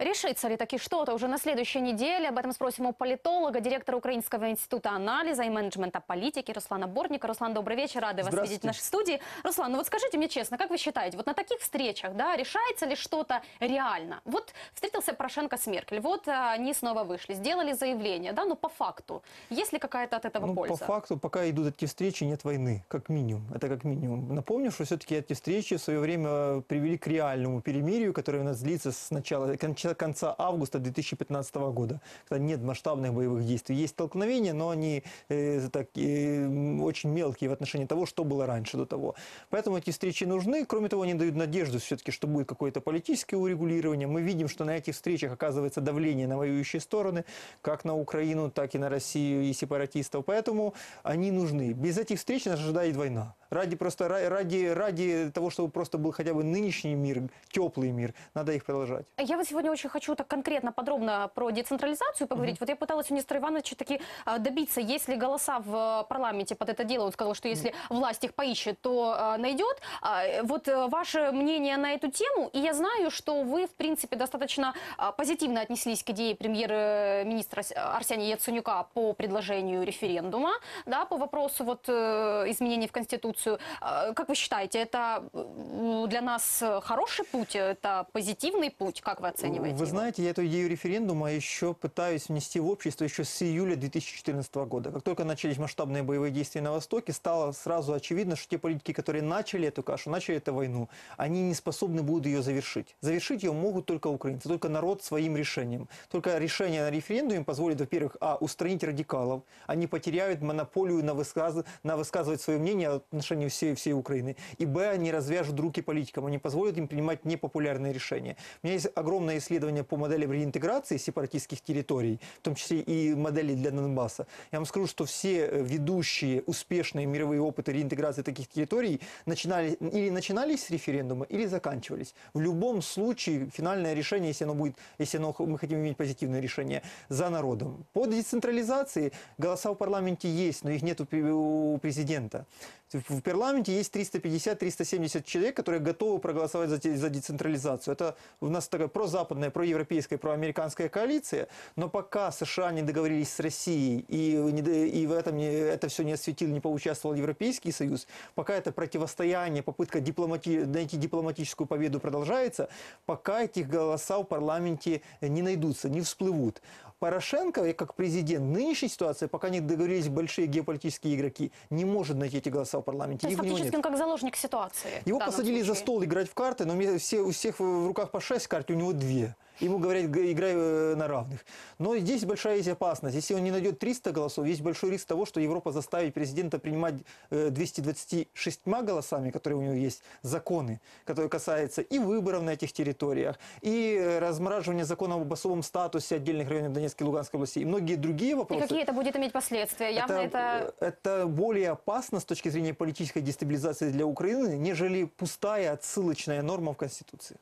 Решится ли таки что-то уже на следующей неделе? Об этом спросим у политолога, директора Украинского института анализа и менеджмента политики Руслана Бортника. Руслан, добрый вечер, рады вас видеть в нашей студии. Руслан, ну вот скажите мне честно, как вы считаете, вот на таких встречах, да, решается ли что-то реально? Вот встретился Порошенко с Меркель, вот э, они снова вышли, сделали заявление, да, но ну по факту, есть ли какая-то от этого ну, польза? По факту, пока идут эти встречи, нет войны, как минимум, это как минимум. Напомню, что все-таки эти встречи в свое время привели к реальному перемирию, которое у нас длится с начала, конца до конца августа 2015 года, когда нет масштабных боевых действий. Есть столкновения, но они э, так, э, очень мелкие в отношении того, что было раньше до того. Поэтому эти встречи нужны. Кроме того, они дают надежду все-таки, что будет какое-то политическое урегулирование. Мы видим, что на этих встречах оказывается давление на воюющие стороны, как на Украину, так и на Россию и сепаратистов. Поэтому они нужны. Без этих встреч нас ожидает война. Ради, просто, ради, ради того, чтобы просто был хотя бы нынешний мир, теплый мир, надо их продолжать. Я вот сегодня очень еще хочу так конкретно, подробно про децентрализацию поговорить. Mm Вот я пыталась у Нестора Ивановича таки а, добиться, есть ли голоса в а, парламенте под это дело, он сказал, что если власть их поищет, то а, найдет. Вот э, ваше мнение на эту тему, и я знаю, что вы, в принципе, достаточно позитивно отнеслись к идее премьер-министра э, Арсения Яценюка по предложению референдума, да, по вопросу вот э, изменений в Конституцию. Как вы считаете, это для нас хороший путь, это позитивный путь? Как вы оцениваете? инициатива? Вы знаете, я эту идею референдума еще пытаюсь внести в общество еще с июля 2014 года. Как только начались масштабные боевые действия на Востоке, стало сразу очевидно, что те политики, которые начали эту кашу, начали эту войну, они не способны будут ее завершить. Завершить ее могут только украинцы, только народ своим решением. Только решение на референдуме позволит, во-первых, а, устранить радикалов, они потеряют монополию на, высказ... на высказывать свое мнение о отношении всей, всей Украины, и, б, они развяжут руки политикам, они позволят им принимать непопулярные решения. У меня есть огромное исследование исследования по моделям реинтеграции сепаратистских территорий, в том числе и модели для Донбасса, я вам скажу, что все э, ведущие успешные мировые опыты реинтеграции таких территорий начинали, или начинались с референдума, или заканчивались. В любом случае, финальное решение, если оно будет, если оно, мы хотим иметь позитивное решение, за народом. По децентрализации голоса в парламенте есть, но их нет у президента. В парламенте есть 350-370 человек, которые готовы проголосовать за, за децентрализацию. Это у нас такая прозападная, проевропейская, проамериканская коалиция. Но пока США не договорились с Россией и, и в этом не, это все не осветил, не поучаствовал Европейский Союз, пока это противостояние, попытка дипломати, найти дипломатическую победу продолжается, пока этих голосов в парламенте не найдутся, не всплывут. Порошенко, как президент нынешней ситуации, пока не договорились большие геополитические игроки, не может найти эти голоса в парламенте. То есть фактически он как заложник ситуации. Его посадили случае. за стол играть в карты, но все, у всех в руках по шесть карт, у него две ему говорят, играй э, на равных. Но здесь большая есть опасность. Если он не найдет 300 голосов, есть большой риск того, что Европа заставит президента принимать 226 э, голосами, которые у него есть, законы, которые касаются и выборов на этих территориях, и э, размораживания закона об особом статусе отдельных районов Донецкой и Луганской области, и многие другие вопросы. И какие это будет иметь последствия? Явно это, это... это более опасно с точки зрения политической дестабилизации для Украины, нежели пустая отсылочная норма в Конституции.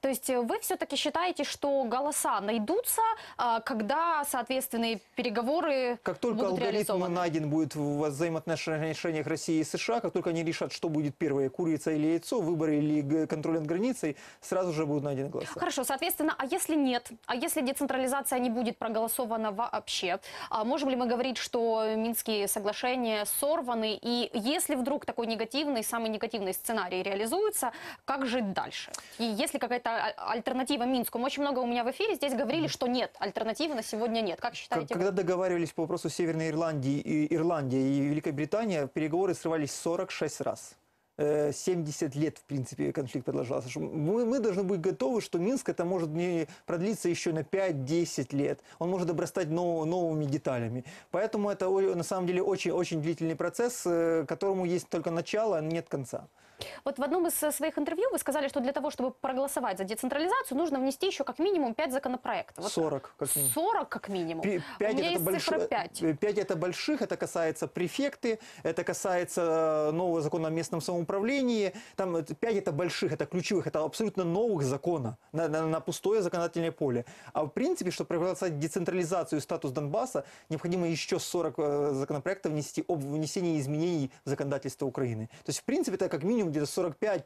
То есть э, вы все-таки считаете, что голоса найдутся, а, когда соответственные переговоры Как только будут алгоритм найден будет в взаимоотношениях России и США, как только они решат, что будет первое, курица или яйцо, выборы или контроль над границей, сразу же будут найдены голоса. Хорошо, соответственно, а если нет? А если децентрализация не будет проголосована вообще? А можем ли мы говорить, что Минские соглашения сорваны? И если вдруг такой негативный, самый негативный сценарий реализуется, как жить дальше? И если какая-то а, альтернатива Минску? очень много у меня в эфире здесь говорили, что нет, альтернативы на сегодня нет. Как считаете? Когда договаривались по вопросу Северной Ирландии, и Ирландия и Великобритания, переговоры срывались 46 раз. 70 э, лет, в принципе, конфликт продолжался. Мы, мы должны быть готовы, что Минск это может не продлиться еще на 5-10 лет. Он может обрастать нов, новыми деталями. Поэтому это на самом деле очень-очень длительный процесс, э, которому есть только начало, а нет конца. Вот в одном из э, своих интервью вы сказали, что для того, чтобы проголосовать за децентрализацию, нужно внести еще как минимум 5 законопроектов. Вот 40 как минимум. 40 как минимум. 5 У меня это есть больш... цифра 5. 5 э, это больших, это касается префекты, это касается э, нового закона о местном самоуправлении. Там 5 это больших, это ключевых, это абсолютно новых закона на, на, на пустое законодательное поле. А в принципе, чтобы проголосовать децентрализацию и статус Донбасса, необходимо еще 40 законопроектов внести об внесении изменений в законодательство Украины. То есть, в принципе, это как минимум где-то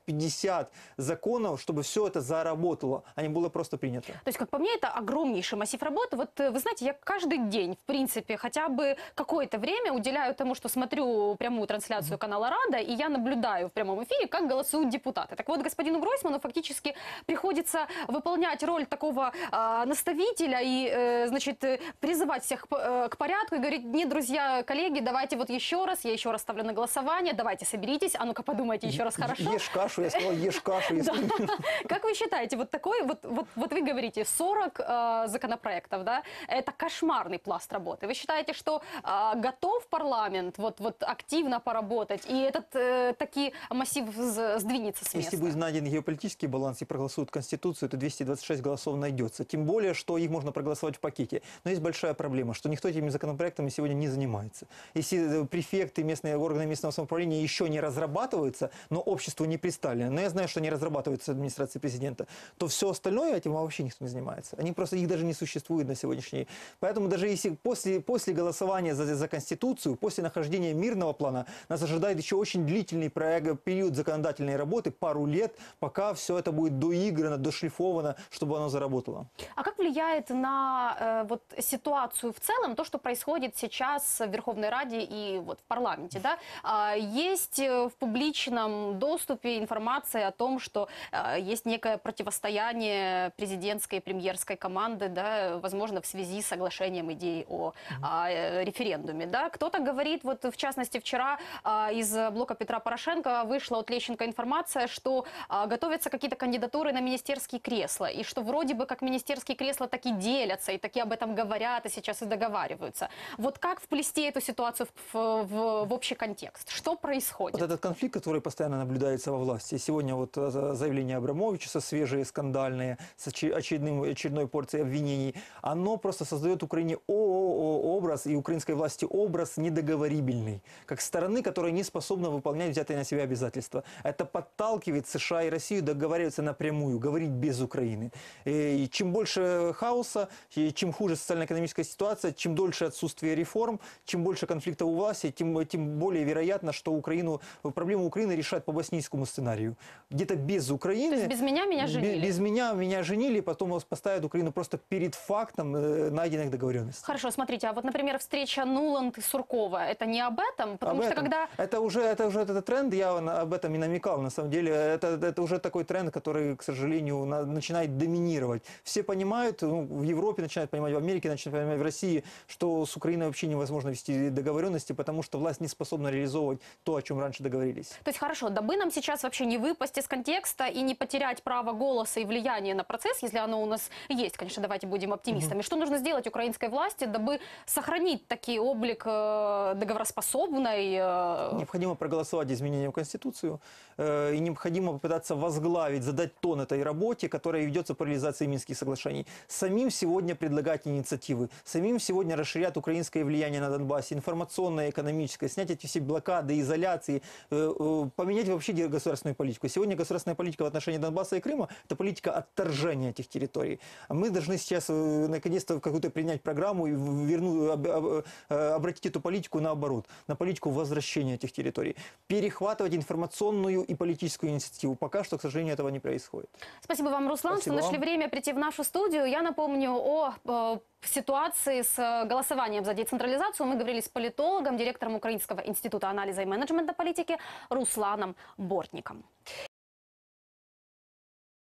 45-50 законов, чтобы все это заработало, а не было просто принято. То есть, как по мне, это огромнейший массив работы. Вот э, вы знаете, я каждый день, в принципе, хотя бы какое-то время уделяю тому, что смотрю прямую трансляцию канала Рада, и я наблюдаю в прямом эфире, как голосуют депутаты. Так вот, господину Гройсману фактически приходится выполнять роль такого э, наставителя и, э, значит, э, призывать всех э, к порядку и говорить, не, друзья, коллеги, давайте вот еще раз, я еще раз ставлю на голосование, давайте соберитесь, а ну-ка подумайте еще раз, вас хорошо. Ешь кашу, я сказал, ешь кашу. Как вы считаете, вот такой, вот вы говорите, 40 э, законопроектов, да, это кошмарный пласт работы. Вы считаете, что э, готов парламент вот активно поработать, и этот э, таки массив сдвинется с места? Если будет найден геополитический баланс и проголосуют Конституцию, то 226 голосов найдется. Тем более, что их можно проголосовать в пакете. Но есть большая проблема, что никто этими законопроектами сегодня не занимается. Если префекты, местные органы местного самоуправления еще не разрабатываются, но обществу не представлено, но я знаю, что они разрабатываются в администрации президента, то все остальное этим вообще никто не занимается. Они просто, их даже не существует на сегодняшний день. Поэтому даже если после, после голосования за, за Конституцию, после нахождения мирного плана, нас ожидает еще очень длительный проект, период законодательной работы, пару лет, пока все это будет доиграно, дошлифовано, чтобы оно заработало. А как влияет на э, вот, ситуацию в целом то, что происходит сейчас в Верховной Раде и вот, в парламенте? Да? А, есть э, в публичном доступе информация о том, что э, есть некое противостояние президентской и премьерской команды, да, возможно, в связи с соглашением идей о, о а, э, референдуме. Да. Кто-то говорит, вот в частности вчера э, из блока Петра Порошенко вышла от Лещенко информация, что э, готовятся какие-то кандидатуры на министерские кресла, и что вроде бы как министерские кресла так и делятся, и такие об этом говорят, и сейчас и договариваются. Вот как вплести эту ситуацию в, в, в общий контекст? Что происходит? Вот этот конфликт, который постоянно постоянно наблюдается во власти. Сегодня вот э, заявление Абрамовича свежие, скандальные, с очередным, очередной порцией обвинений, оно просто создает Украине образ и украинской власти образ недоговорибельный, как стороны, которая не способна выполнять взятые на себя обязательства. Это подталкивает США и Россию договариваться напрямую, говорить без Украины. Э, и чем больше хаоса, чем хуже социально-экономическая ситуация, чем дольше отсутствие реформ, чем больше конфликтов у власти, тем, тем более вероятно, что Украину, проблему Украины решат по боснийскому сценарию. Где-то без Украины... То есть без меня меня женили? Без, меня меня женили, и потом поставят Украину просто перед фактом э, найденных договоренностей. Хорошо, смотрите, а вот, например, встреча Нуланд и Суркова, это не об этом? Потому об что этом. когда... Это уже, это уже этот тренд, я об этом и намекал, на самом деле. Это, это уже такой тренд, который, к сожалению, начинает доминировать. Все понимают, ну, в Европе начинают понимать, в Америке начинают понимать, в России, что с Украиной вообще невозможно вести договоренности, потому что власть не способна реализовывать то, о чем раньше договорились. То есть, хорошо, дабы нам сейчас вообще не выпасть из контекста и не потерять право голоса и влияния на процесс, если оно у нас есть, конечно, давайте будем оптимистами, угу. что нужно сделать украинской власти, дабы сохранить такие облик э, договороспособной? Э, необходимо проголосовать изменения в Конституцию, э, и необходимо попытаться возглавить, задать тон этой работе, которая ведется по реализации Минских соглашений. Самим сегодня предлагать инициативы, самим сегодня расширять украинское влияние на Донбассе, информационное, экономическое, снять эти все блокады, изоляции, поменять смотреть вообще государственную политику. Сегодня государственная политика в отношении Донбасса и Крыма – это политика отторжения этих территорий. мы должны сейчас э, наконец-то какую-то принять программу и верну, об, об, э, обратить эту политику наоборот, на политику возвращения этих территорий. Перехватывать информационную и политическую инициативу. Пока что, к сожалению, этого не происходит. Спасибо вам, Руслан, Спасибо что нашли время прийти в нашу студию. Я напомню о э, в ситуации с э, голосованием за децентрализацию мы говорили с политологом, директором Украинского института анализа и менеджмента политики Русланом Бортником.